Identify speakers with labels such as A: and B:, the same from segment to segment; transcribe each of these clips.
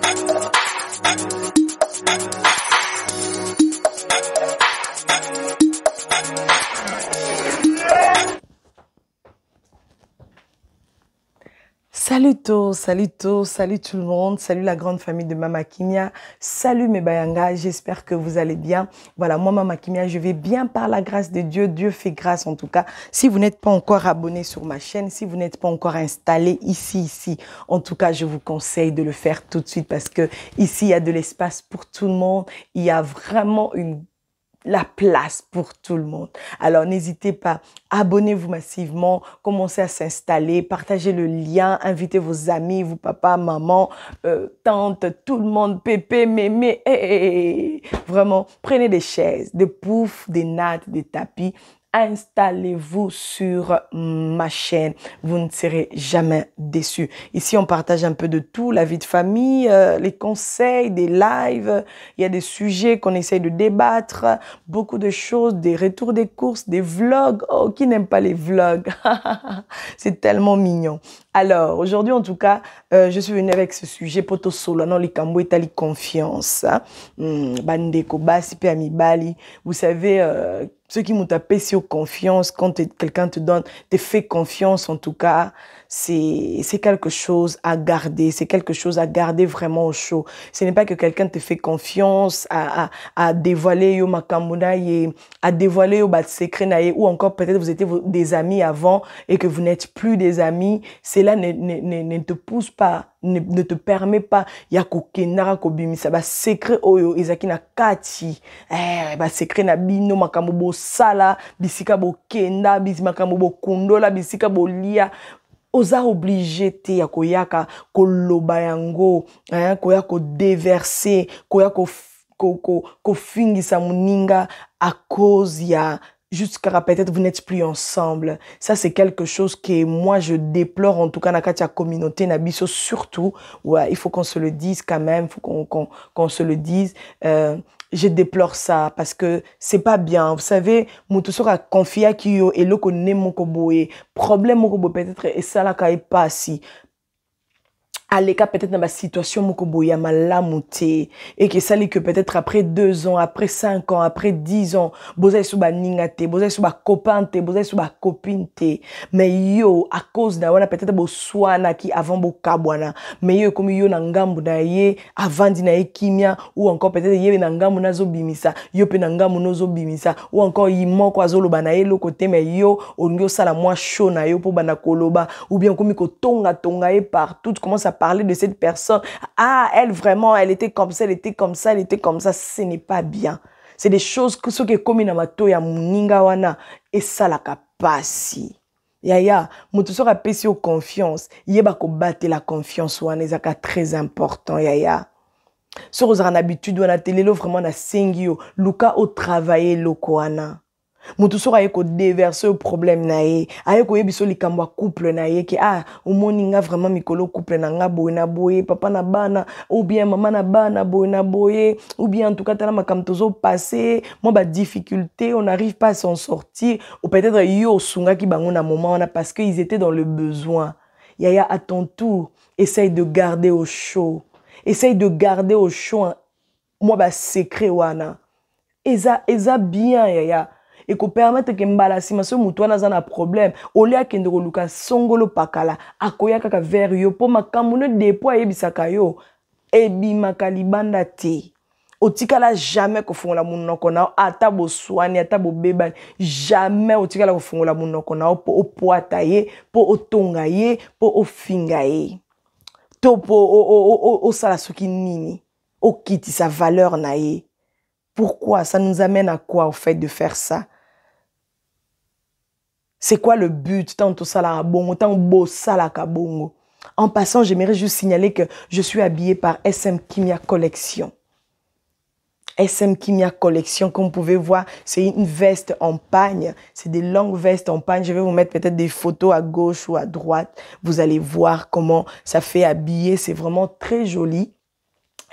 A: Thank you. Salut tout, salut tout, salut tout le monde, salut la grande famille de Mama Kimia, salut mes Bayanga, j'espère que vous allez bien. Voilà, moi Mama Kimia, je vais bien par la grâce de Dieu, Dieu fait grâce en tout cas. Si vous n'êtes pas encore abonné sur ma chaîne, si vous n'êtes pas encore installé ici, ici, en tout cas, je vous conseille de le faire tout de suite parce que ici, il y a de l'espace pour tout le monde, il y a vraiment une la place pour tout le monde. Alors n'hésitez pas, abonnez-vous massivement, commencez à s'installer, partagez le lien, invitez vos amis, vos papas, maman, euh, tante, tout le monde, pépé, mémé, eh, eh, eh, vraiment, prenez des chaises, des poufs, des nattes, des tapis installez-vous sur ma chaîne. Vous ne serez jamais déçus. Ici, on partage un peu de tout, la vie de famille, euh, les conseils, des lives. Il y a des sujets qu'on essaye de débattre, beaucoup de choses, des retours des courses, des vlogs. Oh, qui n'aime pas les vlogs C'est tellement mignon. Alors, aujourd'hui, en tout cas, euh, je suis venue avec ce sujet poto les Cambo etali confiance. Hein. Hmm, Bandeko basi pe Bali. Vous savez... Euh, ceux qui m'ont tapé sur confiance, quand quelqu'un te donne, te fait confiance en tout cas, c'est quelque chose à garder, c'est quelque chose à garder vraiment au chaud. Ce n'est pas que quelqu'un te fait confiance à, à, à dévoiler yo et à dévoiler yo bat secret ou encore peut-être vous étiez des amis avant et que vous n'êtes plus des amis. Cela ne, ne, ne, ne te pousse pas ne, te permet pas ya kokendaka kobimisa bah, secret oyo ezalaki na kati eh, bah, secret na bino makambo sala bisika bokenda makambo kundola bisika bolia oza obligé te ya koyaka koloba yango eh, koya kodeverse koya kofingisa ko, ko, ko moninga à cause ya jusqu'à peut-être vous n'êtes plus ensemble. Ça, c'est quelque chose que moi, je déplore, en tout cas, dans la communauté, Nabiso, surtout. Ouais, il faut qu'on se le dise quand même, faut qu'on qu'on qu se le dise. Euh, je déplore ça parce que c'est pas bien. Vous savez, sera confia qui et le ne mon Problème mon peut-être et ça la pas si aleka peut-être dans ma situation moko ya malamu et que ça que peut-être après deux ans après cinq ans après dix ans bozai souba ningate ninga souba bozai sou souba copain bozai copine té mais yo à cause na wana peut-être bo na qui avant bo kabwana mais yo comme yo na ngambu na ye avant na ye kimia ou encore peut-être yé na ngambu na zo bimisa yo pe na ngambu zo bimisa ou encore yi moko azoloba na ye lokote mais yo ça la moi chaud na yo pour bana koloba ou bien comme ko tonga tonga ye partout commence parler de cette personne. Ah, elle vraiment, elle était comme ça, elle était comme ça, elle était comme ça. Ce n'est pas bien. C'est des choses que ce qui est comme ya muninga wana et ça la capacité. Yaya, mutu sera pesi au confiance. Yeba ko battre la confiance wana ezaka très important yaya. Sur so, aux habitude wana telelo vraiment na singio. Luka o travailler lokoana motu soko aye kodeverse oyo problème na ye aye koyebi biso likambo ya couple na ye ke ah omoni nga vraiment mikolo couple na nga boye na boye papa na bana ou bien mama na bana boye na boye ou bien en tout cas tala passé moi ba difficulté on n'arrive pas à s'en sortir ou peut-être yo ki bango na moment a parce qu'ils étaient dans le besoin yaya à ton tour essaye de garder au chaud essaye de garder au chaud hein, ba secret wana eza eza bien yaya ekopermetre ke mbala nsima soki motu wana aza na problème olia akende koluka songolo pakala akoya kaka vers yo mpo makambo no depo ayebisaka yo ebimaka libanda te otikala jamais kofungola monoko na yo ata boswani ata bobebani jamais otikala kofungola monoko na yo mpo opwata ye mpo otonga ye mpo ofinga ye to mpo osala soki nini okitisa valeur na ye pourquoi ça nous amène à quoi au fait de faire ça C'est quoi le but Tant tout ça là tant En passant, j'aimerais juste signaler que je suis habillée par SM Kimia Collection. SM Kimia Collection, comme vous pouvez voir, c'est une veste en pagne. C'est des longues vestes en pagne. Je vais vous mettre peut-être des photos à gauche ou à droite. Vous allez voir comment ça fait habiller. C'est vraiment très joli.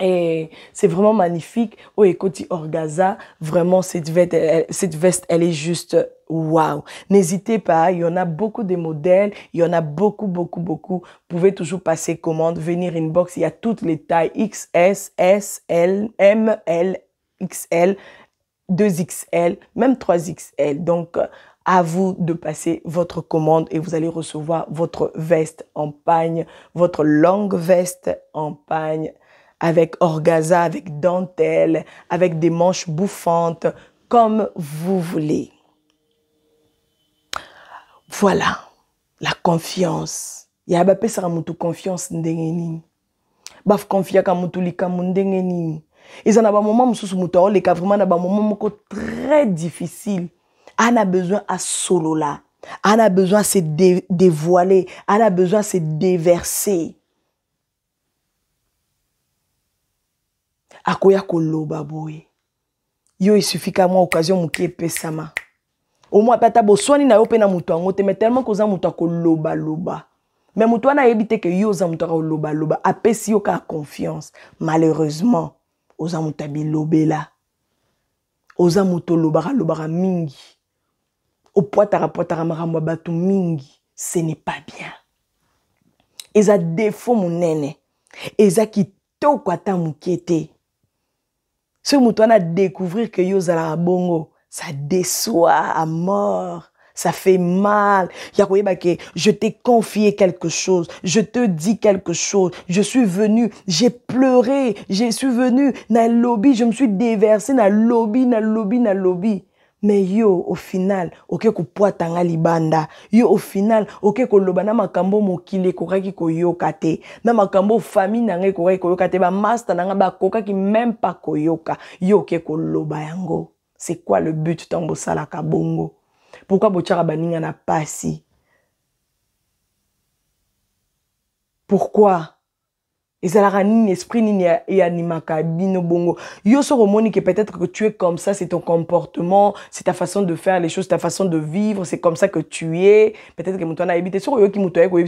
A: Et c'est vraiment magnifique. Oh, écoute, Orgaza, vraiment, cette veste, cette veste, elle est juste Wow N'hésitez pas, il y en a beaucoup de modèles, il y en a beaucoup, beaucoup, beaucoup. Vous pouvez toujours passer commande, venir inbox, il y a toutes les tailles XS, S, L, M, L, XL, 2XL, même 3XL. Donc, à vous de passer votre commande et vous allez recevoir votre veste en pagne, votre longue veste en pagne avec orgaza, avec dentelle, avec des manches bouffantes, comme vous voulez. Voilà, la confiance. Ya bapesaka mutu confiance ndenge nini? Baf confia ka mutu likamu ndenge nini? Eza na ba moment mususu mutu aoleka vraiment na ba moment moko très difficile. Ana besoin à solo là. Anna a besoin se dévoiler. Anna a besoin se déverser. Akoya koloba boye. Yo il suffit qu'à moi occasion muki sama. au moins ata boswani na yo mpe na moto yango te mais tellement koza moto akolobaloba mais moto wana ayebi te ke yo oza moto akolobaloba apesi yo kaka confiance malheureusement oza moto abilobela oza moto olobakalobaka mingi opwatakapoataka makambo ya bato mingi ce n'est pas bien eza defo monene eza kitoko ata moke te soki moto wana découvrir ke yo ozalaka bongo ça déçoit à mort. Ça fait mal. que je t'ai confié quelque chose. Je te dis quelque chose. Je suis venu. J'ai pleuré. Je suis venu. Na lobby. Je me suis déversé. Na lobby, na lobby, na lobby. Mais yo, au final, ok, ko poitanga libanda. Yo, au final, ok, ko lobana makambo mokile, kokaki ko yokate. Na makambo famille nange kokaki ko kate Ba master nanga ba ki même pas ko yoka. Yo, ok, ko loba yango c'est quoi le but de la bongo pourquoi botiaka baninga na pasi pourquoi ezalaka esprit ni eanimaka bino bongo yo soko que peut-être que tu es comme ça c'est ton comportement c'est ta façon de faire les choses ta façon de vivre c'est comme ça que tu es peut-être que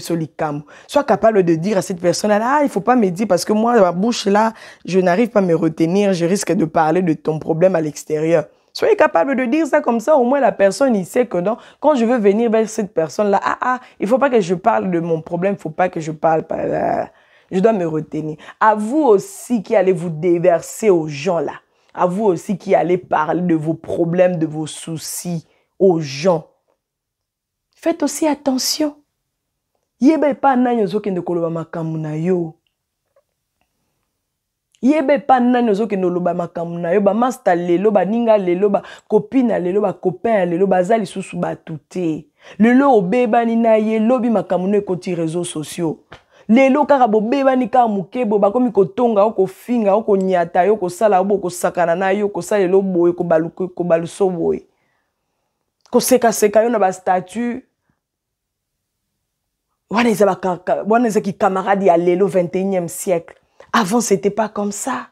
A: sois capable de dire à cette personne là ah, il faut pas me dire parce que moi ma bouche là je n'arrive pas à me retenir je risque de parler de ton problème à l'extérieur Soyez capable de dire ça comme ça, au moins la personne, il sait que non, quand je veux venir vers cette personne-là, ah ah, il faut pas que je parle de mon problème, il faut pas que je parle euh, Je dois me retenir. À vous aussi qui allez vous déverser aux gens là. À vous aussi qui allez parler de vos problèmes, de vos soucis aux gens. Faites aussi attention. Yebe pa nanyo koloba makamuna yo. yeba epa nani ozokende oloba makambo na yo bamaster lelo baninga lelo bakopine ya lelo bacopain ya lelo baza lisusu bato te lelo obebani na ye lobi makambo no ekoti réseau sociaux lelo kaka bobebani kaka moke boye bakomi kotonga yo kofinga yo koniata yo kosala yo boye kosakana na yo kosalelo boye kobaluso boye kosekaseka yo na bastatut wana eza kikamarade ya lelo 21e siècle avant c'était pas comme ça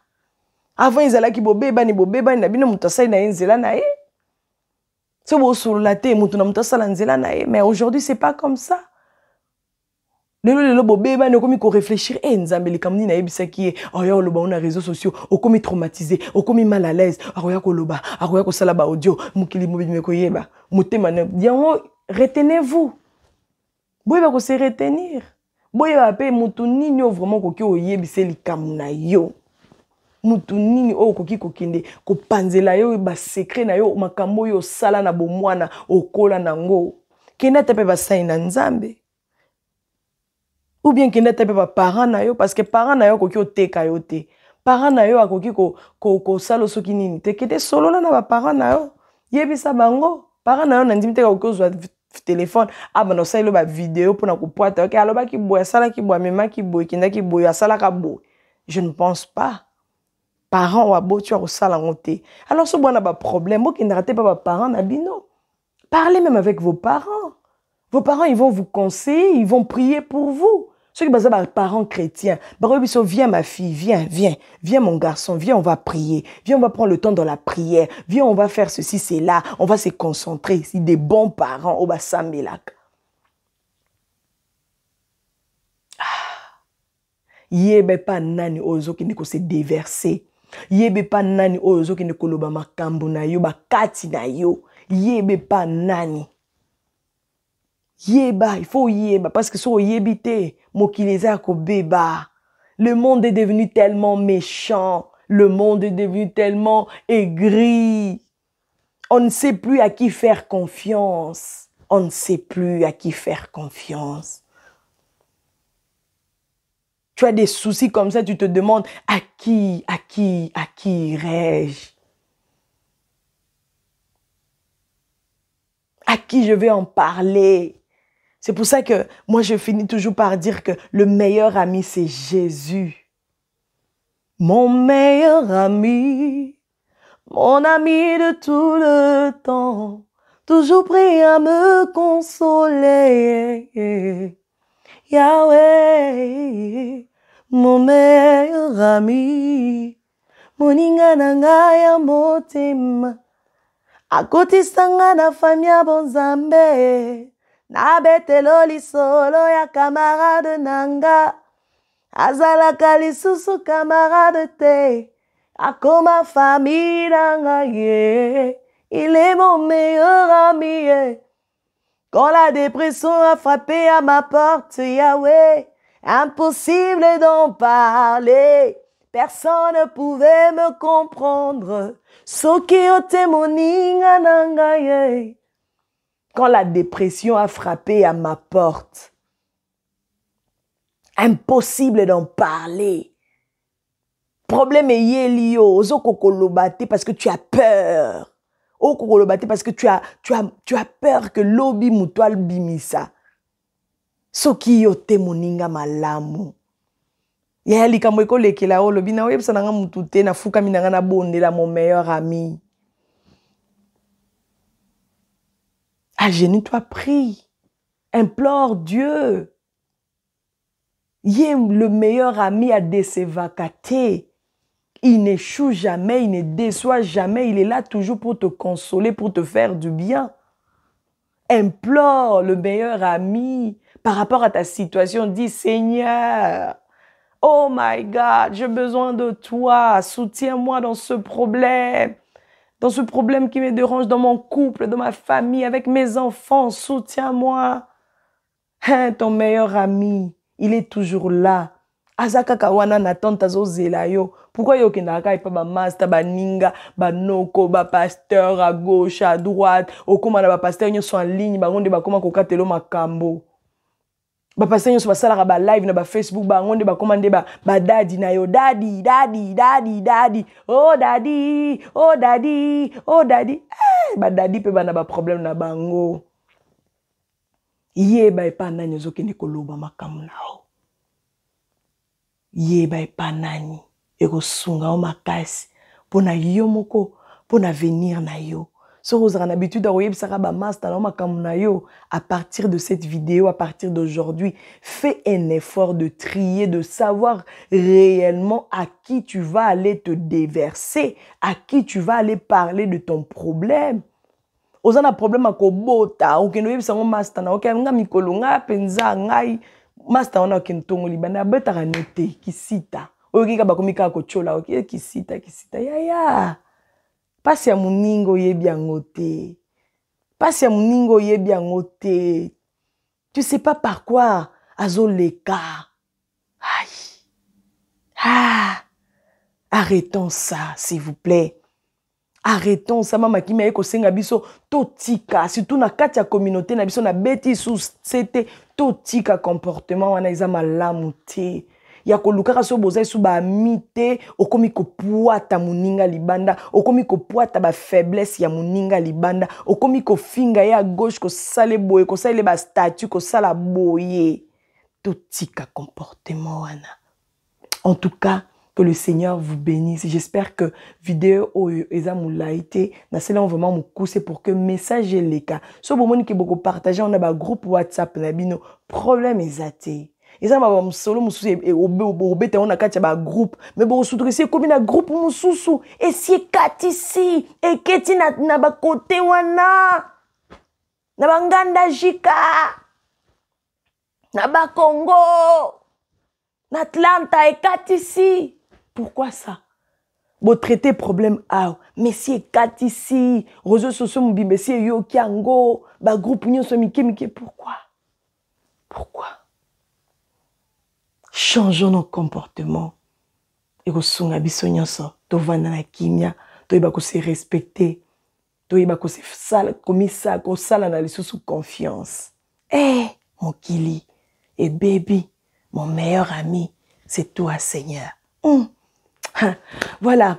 A: avant ezalaki bobebani bobebani na bino moto asali na ye nzela na ye so bosolola te moto na moto nzela na mais aujourd'hui c'est pas comme ça lelo lelo bobebani okomi korefléchir e eh, nzambe likambo nini ayebisaki ye akoya oh, koloba na réseau sociaux okomi traumatise okomi mal à l'aise akoya koloba akoya kosala baaudio mokili mobima ekoyeba motema yango retenez vous boyeba se retenir boyeba mpe motu nini oyo vraiment okoki oyebisa likambo na yo motu nini oyo okoki kokende kopanzela yo basekre na yo makambo oyo osala na bomwana okola nango kende ata mpe basali na nzambe ou bien kende ata mpe baparent na yo parceke parent na yo akoki oteka yo te parent na yo akoki kosala soki nini te kende solola na baparent na yo yebisa bango parent na yo na ndimi te akoki ozwa téléphone telefone abana osaleli vidéo pour mpona kopwata ok alors boit bah, boit ça là qui alobaki qui boit boye amemaki boye ekendaki boye asalaka boye je ne pense pas parents ou parent waboti akosala yango te alors ce bon pas problème bwana baproblème bokendaka te pas baparent na bino parlez même avec vos parents vos parents ils vont vous conseiller ils vont prier pour vous qui baza parents parents ils biso viens ma fille viens viens viens mon garçon viens on va prier viens on va prendre le temps dans la prière viens on va faire ceci cela on va se concentrer C'est des bons parents oyo basambelaka ah. yebe qui nani oyo se déverser. yebe pa nani oyo ozokende koloba makambu na yo kati na yo yebe pa nani il faut yéba, parce que si yebité, mokileza beba. Le monde est devenu tellement méchant. Le monde est devenu tellement aigri. On ne sait plus à qui faire confiance. On ne sait plus à qui faire confiance. Tu as des soucis comme ça, tu te demandes à qui, à qui, à qui irais je À qui je vais en parler c'est pour ça que moi, je finis toujours par dire que le meilleur ami, c'est Jésus. Mon meilleur ami, mon ami de tout le temps, toujours prêt à me consoler. Yahweh, mon meilleur ami, mon ingananga ya motema, akotisanga na famille bonzambé nabetelo solo ya kamarade nanga azalaka kamara de te akoma famille nanga il est mon meilleur ami eh. quand la dépression a frappé à ma porte Yahweh impossible d'en parler personne ne pouvait me comprendre soki otemoninga nanga ye quand la dépression a frappé à ma porte. Impossible d'en parler. Problème est lié aux parce que tu as peur. Okokolobaté parce que tu as, tu as, tu as peur que l'obi mutual bimisa. te moninga malamu Yali kamwe la olobi oh, na oyebisa nanga fuka na la mon meilleur ami Agénie, toi prie. Implore Dieu. est le meilleur ami à décévacate. Il n'échoue jamais, il ne déçoit jamais, il est là toujours pour te consoler, pour te faire du bien. Implore le meilleur ami par rapport à ta situation. Dis Seigneur, oh my God, j'ai besoin de toi, soutiens-moi dans ce problème dans ce problème qui me dérange dans mon couple, dans ma famille, avec mes enfants. Soutiens-moi. Hein, ton meilleur ami, il est toujours là. Azaka kawana wana na tante Pourquoi yo pa ba master, ba ninga, ba noko ba pasteur à gauche à droite Okuma na pasteur sont en ligne ronde ba koma kokatelo ma makambo bapaster nyonso basalaka balive na bafacebook bango nde bakóma nde badadi na yo dadi dadi dadi dadi o oh, dadi o oh, dadi o oh, dadi eh, badadi mpe bana baproblème na bango yeba epa nani ozokende koloba makambo na yo yeba epa nani ekosunga yo makasi mpo na yo moko mpo na venir na yo si à partir de cette vidéo à partir d'aujourd'hui fais un effort de trier de savoir réellement à qui tu vas aller te déverser à qui tu vas aller parler de ton problème avez un problème à kobota vous avez master ngai master kisita kisita kisita ya pas ya moninga yé bien Pas pas ya moninga oyebi bien tu sais pas par quoi azoleka Aïe. ah arrêtons ça s'il vous plaît arrêtons ça mama kimi aye senga biso totika surtout na kati ya communauté na biso na beti c'était totika comportement wana iza malamu te ya kolukaka so bozai so baami te okomi kopwata moninga libanda okomi ba faiblesse ya moninga libanda okomi kofinga finga ya gauche sale boye statue, sala kosala boye totika comportement wana en tout cas que le Seigneur vous bénisse. J'espère que vidéo eza été na cela on vraiment c'est pour que message les cas. So bomoni ki boko partager on a ba groupe WhatsApp na bino problème ezaté. eza na bamisolo mosusu e, e, obeta yango na kati ya bagroupe me bokosutukisi ekómi na groupe mosusu esi ekatisi eketi na bakote wana na banganda jika na bakongo na atlanta ekatisi pourquoi ça botraite problème awa me si ekatisi réseau sociaux mobimba esi eyoki yango bagroupe nyonso mike mike pourquoi pourquoi changeons nos comportements Et que ekosunga biso nyonso tovanda na kimia toyeba koserespecte toyeba komisa kosala na sous confiance eh, mon Kili. Et eh, baby, mon meilleur ami c'est toi seigneur hum. voilà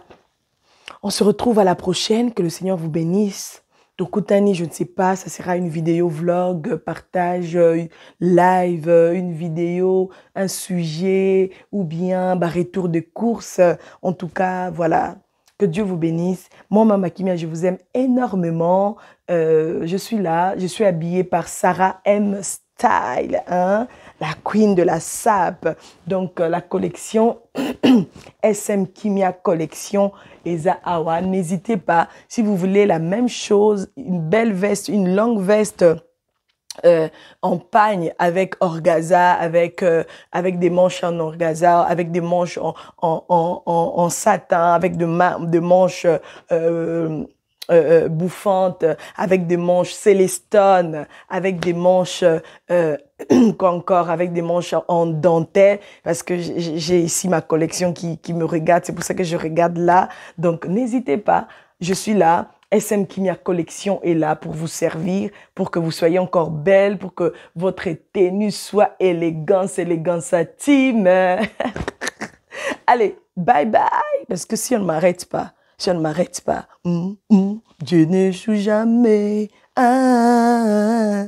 A: on se retrouve à la prochaine que le seigneur vous bénisse de je ne sais pas, ça sera une vidéo vlog, partage, euh, live, euh, une vidéo, un sujet, ou bien bah, retour de course. En tout cas, voilà. Que Dieu vous bénisse. Moi, Mama Kimia, je vous aime énormément. Euh, je suis là. Je suis habillée par Sarah M. Style, hein? la queen de la sape. Donc, euh, la collection SM Kimia Collection Eza Awa. N'hésitez pas, si vous voulez la même chose, une belle veste, une longue veste. Euh, en pagne avec orgaza, avec euh, avec des manches en orgaza, avec des manches en satin, avec de, de manches bouffante euh, euh, bouffantes, euh, avec des manches célestone, avec des manches encore, avec des manches en dentelle, parce que j'ai ici ma collection qui, qui me regarde, c'est pour ça que je regarde là. Donc n'hésitez pas, je suis là. SM Kimia Collection est là pour vous servir, pour que vous soyez encore belle, pour que votre tenue soit élégance, élégance à team. Allez, bye bye, parce que si on ne m'arrête pas, je ne m'arrête pas. Mm, mm, Dieu ne joue jamais. Ah.